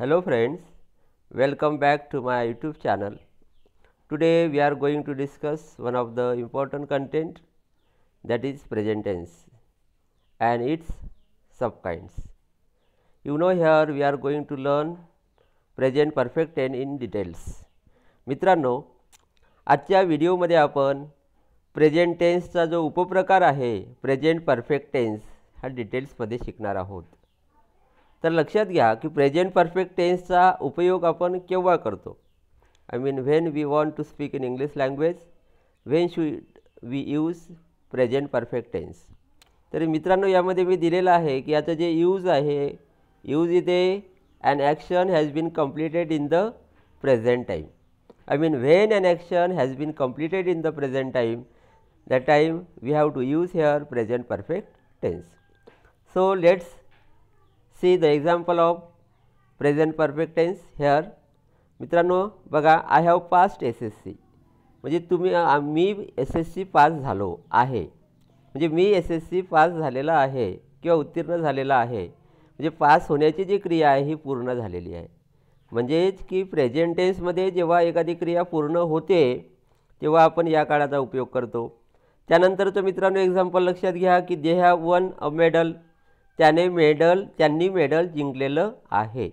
hello friends welcome back to my YouTube channel today we are going to discuss one of the important content that is present tense and it's sub kinds you know here we are going to learn present perfect in details मित्रांनो आजच्या व्हिडिओमध्ये आपण प्रेझेंटेन्सचा जो उपप्रकार आहे present perfect tense ह्या डिटेल्समध्ये शिकणार आहोत तर लक्षात घ्या की प्रेझेंट परफेक्ट टेन्सचा उपयोग आपण केव्हा करतो I mean when we want to speak in English language when should we use present perfect tense तर मित्रांनो यामध्ये मी दिलेलं आहे की आता जे यूज आहे यूज इथे and action has been completed in the present time I mean when and action has been completed in the present time the time we have to use here present perfect tense so let's see the example of present perfect here मित्रांनो बघा I have passed S S C म्हणजे तुम्ही मी S S C pass झालो आहे म्हणजे मी S S C pass झालेला आहे किंवा उत्तीर्ण झालेला आहे म्हणजे पास होण्याची जी क्रिया आहे ही पूर्ण झालेली आहे म्हणजेच की प्रेझेंट टेन्समध्ये जेव्हा एखादी क्रिया पूर्ण होते तेव्हा आपण या काळाचा उपयोग करतो त्यानंतर तो मित्रांनो एक्झाम्पल लक्षात घ्या की they have won a medal त्याने मेडल त्यांनी मेडल जिंकलेलं आहे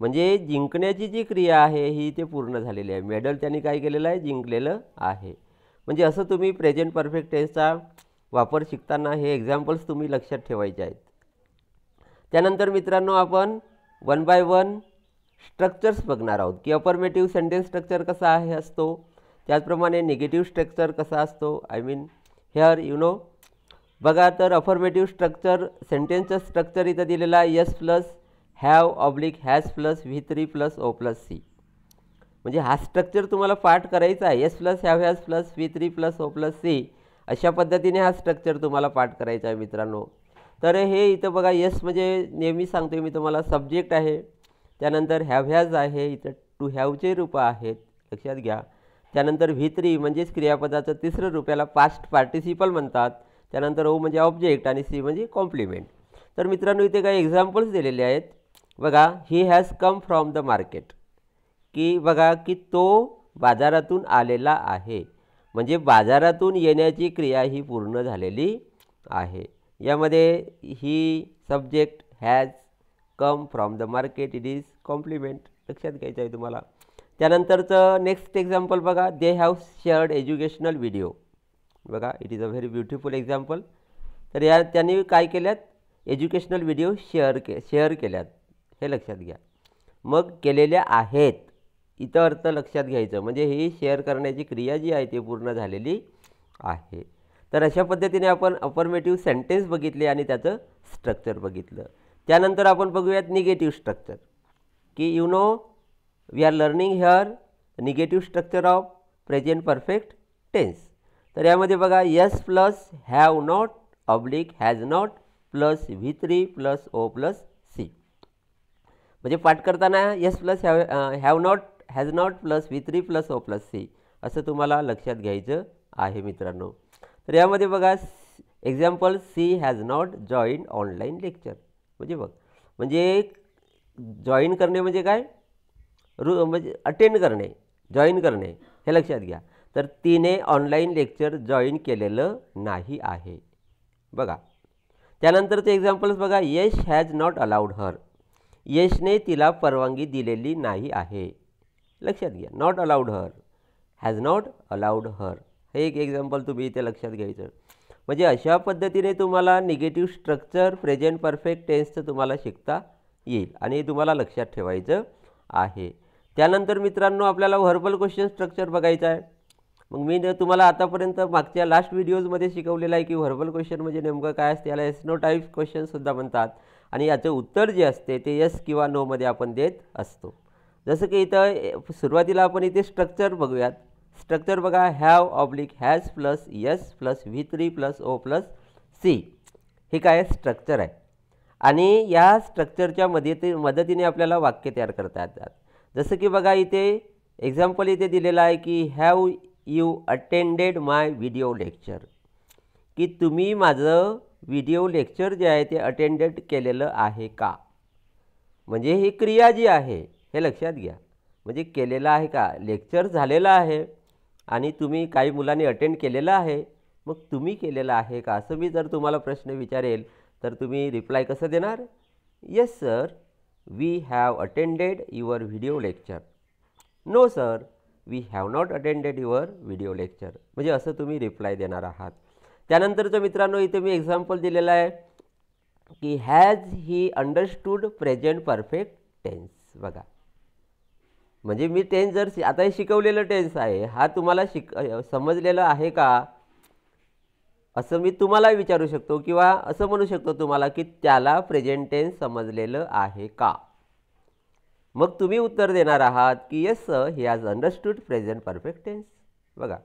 म्हणजे जिंकण्याची जी क्रिया आहे ही ते पूर्ण झालेली आहे मेडल त्यांनी काय केलेलं आहे जिंकलेलं आहे म्हणजे असं तुम्ही प्रेझेंट परफेक्ट टेन्सचा वापर शिकताना हे एक्झाम्पल्स तुम्ही लक्षात ठेवायचे आहेत त्यानंतर मित्रांनो आपण वन बाय वन स्ट्रक्चर्स बघणार आहोत की अपरमेटिव्ह सेंटेन्स स्ट्रक्चर कसा आहे असतो त्याचप्रमाणे निगेटिव्ह स्ट्रक्चर कसा असतो I mean here you know बघा तर अफर्मेटिव्ह स्ट्रक्चर सेंटेन्सचा स्ट्रक्चर इथं दिलेला आहे S plus have oblique has plus V three plus O plus C म्हणजे हा स्ट्रक्चर तुम्हाला पाठ करायचा आहे S plus have has plus V three plus O plus C अशा पद्धतीने हा स्ट्रक्चर तुम्हाला पाठ करायचा आहे मित्रांनो तर हे इथं बघा यस म्हणजे नेहमी सांगतो मी तुम्हाला सब्जेक्ट आहे त्यानंतर हॅव हॅज आहे इथं टू हॅवचे रूपं आहेत लक्षात घ्या त्यानंतर व्ही थ्री म्हणजेच क्रियापदाचं तिसरं रुपयाला पास्ट पार्टिसिपल म्हणतात त्यानंतर ओ म्हणजे ऑब्जेक्ट आणि सी म्हणजे कॉम्प्लिमेंट तर मित्रांनो इथे काही एक्झाम्पल्स दिलेले आहेत बघा he has come from the market की बघा की तो बाजारातून आलेला आहे म्हणजे बाजारातून येण्याची क्रिया ही पूर्ण झालेली आहे यामध्ये he subject has come from the market it is complement लक्षात घ्यायचं आहे तुम्हाला त्यानंतरचं नेक्स्ट एक्झाम्पल बघा they have shared educational video बघा it is a very beautiful example तर या त्यांनी काय केल्यात एज्युकेशनल व्हिडिओ शेअर के शेअर केल्यात हे लक्षात घ्या मग केलेल्या आहेत इथं अर्थ लक्षात घ्यायचं म्हणजे ही शेअर करण्याची क्रिया जी आहे ती पूर्ण झालेली आहे तर अशा पद्धतीने आपण अफर्मेटिव्ह सेंटेन्स बघितले आणि त्याचं स्ट्रक्चर बघितलं त्यानंतर आपण बघूयात निगेटिव्ह स्ट्रक्चर की you know we are learning here negative structure of present perfect tense तर यामध्ये बघा S plus have not oblique has not plus V three plus O plus C म्हणजे पाठ करताना S plus have have not has not plus V three plus O plus C असं तुम्हाला लक्षात घ्यायचं आहे मित्रांनो तर यामध्ये बघा example she has not join online lecture म्हणजे बघ म्हणजे जॉईन करणे म्हणजे काय रू म्हणजे अटेंड करणे जॉईन करणे हे लक्षात घ्या तर तिने ऑनलाईन लेक्चर जॉईन केलेलं नाही आहे बघा त्यानंतरचे एक्झाम्पल्स बघा Yash has not allowed her यशने तिला परवानगी दिलेली नाही आहे लक्षात घ्या not allowed her has not allowed her हे एक एक्झाम्पल तुम्ही इथे लक्षात घ्यायचं म्हणजे अशा पद्धतीने तुम्हाला निगेटिव्ह स्ट्रक्चर प्रेझेंट परफेक्ट टेन्सचं तुम्हाला शिकता येईल आणि हे तुम्हाला लक्षात ठेवायचं आहे त्यानंतर मित्रांनो आपल्याला व्हर्बल क्वेश्चन स्ट्रक्चर बघायचं आहे मग मी तुम्हाला आतापर्यंत मागच्या लास्ट व्हिडिओजमध्ये शिकवलेलं आहे की व्हर्बल क्वेश्चन म्हणजे नेमकं काय असते याला एस नो टाईप क्वेश्चनसुद्धा म्हणतात आणि याचं उत्तर जे असते ते यस किंवा नोमध्ये आपण देत असतो जसं की इथं सुरुवातीला आपण इथे स्ट्रक्चर बघूयात स्ट्रक्चर बघा have oblique has plus S plus V three plus O plus C हे काय स्ट्रक्चर आहे आणि या स्ट्रक्चरच्या मदती मदतीने आपल्याला वाक्य तयार करता येतात जसं की बघा इथे एक्झाम्पल इथे दिलेलं आहे की have you attended my video lecture की तुम्ही माझं व्हिडिओ लेक्चर जे आहे ते अटेंडेड केलेलं आहे का म्हणजे ही क्रिया जी आहे हे लक्षात घ्या म्हणजे केलेलं आहे का लेक्चर झालेलं आहे आणि तुम्ही काही मुलांनी अटेंड केलेलं आहे मग तुम्ही केलेलं आहे का असं मी जर तुम्हाला प्रश्न विचारेल तर तुम्ही रिप्लाय कसं देणार yes sir we have attended your video lecture no sir we have not attended your video lecture म्हणजे असं तुम्ही रिप्लाय देणार आहात त्यानंतरचं मित्रांनो इथे मी एक्झाम्पल दिलेलं आहे की has he understood present perfect tense बघा म्हणजे मी टेन्स जर आता हे शिकवलेलं टेन्स आहे हा तुम्हाला शिक समजलेलं आहे का असं मी तुम्हाला विचारू शकतो किंवा असं म्हणू शकतो तुम्हाला की त्याला प्रेझेंट टेन्स समजलेलं आहे का मग तुम्ही उत्तर देणार आहात की yes sir he has understood present perfect tense बघा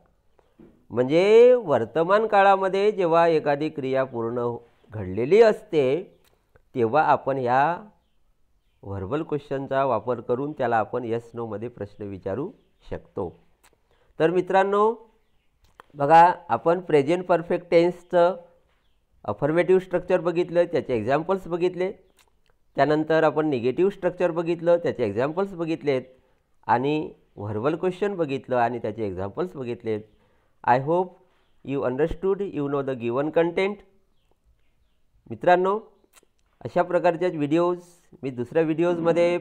म्हणजे वर्तमान काळामध्ये जेव्हा एखादी क्रिया पूर्ण घडलेली असते तेव्हा आपण ह्या व्हर्बल क्वेश्चनचा वापर करून त्याला आपण यस नोमध्ये प्रश्न विचारू शकतो तर मित्रांनो बघा आपण प्रेझेंट परफेक्ट टेन्सचं अफर्मेटिव्ह स्ट्रक्चर बघितलं त्याचे एक्झाम्पल्स बघितले त्यानंतर आपण निगेटिव्ह स्ट्रक्चर बघितलं त्याचे एक्झाम्पल्स बघितलेत आणि व्हर्बल क्वेश्चन बघितलं आणि त्याचे एक्झाम्पल्स बघितलेत I hope you understood you know the given content मित्रांनो अशा प्रकारच्या व्हिडिओज मी दुसऱ्या व्हिडिओजमध्ये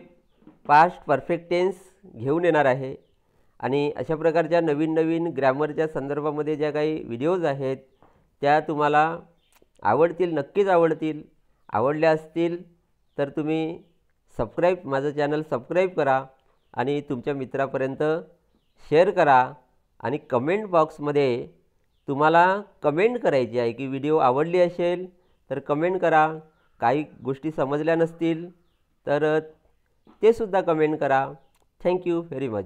पास्ट परफेक्ट टेन्स घेऊन येणार आहे आणि अशा प्रकारच्या नवीन नवीन ग्रॅमरच्या संदर्भामध्ये ज्या काही व्हिडिओज आहेत त्या तुम्हाला आवडतील नक्कीच आवडतील आवडल्या असतील तर तुम्ही सबस्क्राईब माझं चॅनल सबस्क्राईब करा आणि तुमच्या मित्रापर्यंत शेअर करा आणि कमेंट बॉक्समध्ये तुम्हाला कमेंट करायची आहे की व्हिडिओ आवडली असेल तर कमेंट करा काही गोष्टी समजल्या नसतील तर ते सुद्धा कमेंट करा थँक्यू व्हेरी मच